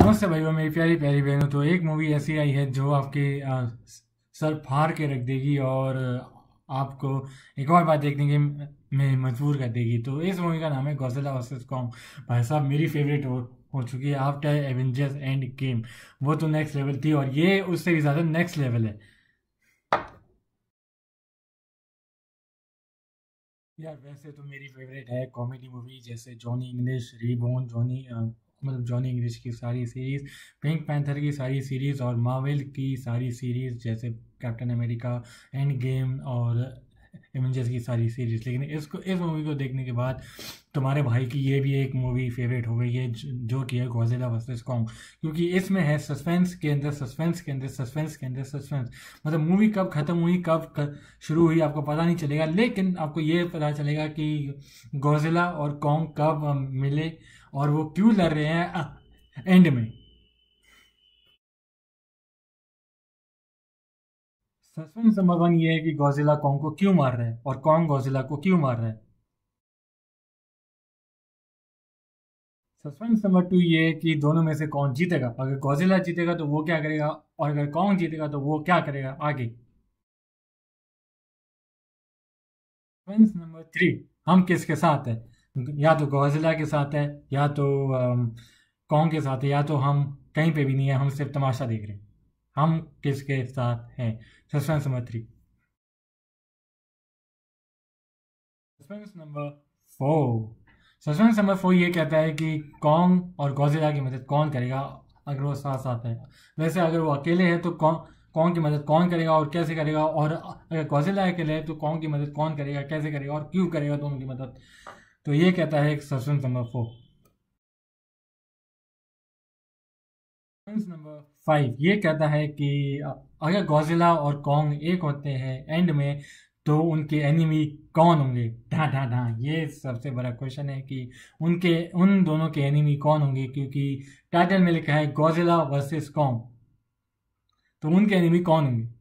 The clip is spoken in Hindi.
नमस्ते भाई वो मेरी प्यारी प्यारी बहनों तो एक मूवी ऐसी आई है जो आपके सर फाड़ के रख देगी और आपको एक और बात देखने के में मजबूर कर देगी तो इस मूवी का नाम है गौजिला वर्सेस कॉन्ग भाई साहब मेरी फेवरेट हो हो चुकी है आफ्टर एवेंजर्स एंड गेम वो तो नेक्स्ट लेवल थी और ये उससे भी ज़्यादा नेक्स्ट लेवल है यार वैसे तो मेरी फेवरेट है कॉमेडी मूवी जैसे जॉनी इंग्लिश रीबोन जॉनी मतलब जॉनी इंग्लिश की सारी सीरीज़ पिंक पैंथर की सारी सीरीज़ और मावेल की सारी सीरीज़ जैसे कैप्टन अमेरिका एंड गेम और एवेंजर्स की सारी सीरीज लेकिन इसको इस मूवी को देखने के बाद तुम्हारे भाई की ये भी एक मूवी फेवरेट हो गई है जो कि है गौजिला वर्सेस कॉन्ग क्योंकि इसमें है सस्पेंस के अंदर सस्पेंस के अंदर सस्पेंस के अंदर सस्पेंस मतलब मूवी कब ख़त्म हुई कब शुरू हुई आपको पता नहीं चलेगा लेकिन आपको ये पता चलेगा कि गौजिला और कॉन्ग कब मिले और वो क्यों लड़ रहे हैं एंड में सस्पेंस नंबर वन ये है कि गौजिला कॉन्ग को क्यों मार रहा है और कॉन्ग गौजिला को क्यों मार रहा है सस्पेंस नंबर टू ये है कि दोनों में से कौन जीतेगा अगर गौजिला जीतेगा तो वो क्या करेगा और अगर कॉन्ग जीतेगा तो वो क्या करेगा आगे सस्पेंस नंबर थ्री हम किसके साथ है या तो गौजिला के साथ है या तो कॉन्ग के साथ है या तो हम कहीं पे भी नहीं है हम सिर्फ तमाशा देख रहे हैं हम किसके साथ हैं suspense number three suspense number four suspense number four ये कहता है कि कॉन्ग और गोजिला की मदद कौन करेगा अगर वो साथ साथ है वैसे अगर वो अकेले हैं तो कौन कौन की मदद कौन करेगा और कैसे करेगा और अगर गौजिला अकेले है तो कौन की मदद कौन करेगा कैसे करेगा और क्यों करेगा दोनों की मदद तो ये कहता है suspense number four number five ये कहता है कि अगर गौजिला और कॉन्ग एक होते हैं एंड में तो उनके एनिमी कौन होंगे ढा ढा ढा ये सबसे बड़ा क्वेश्चन है कि उनके उन दोनों के एनिमी कौन होंगे क्योंकि टाइटल में लिखा है गौजिला वर्सेस कॉन्ग तो उनके एनिमी कौन होंगे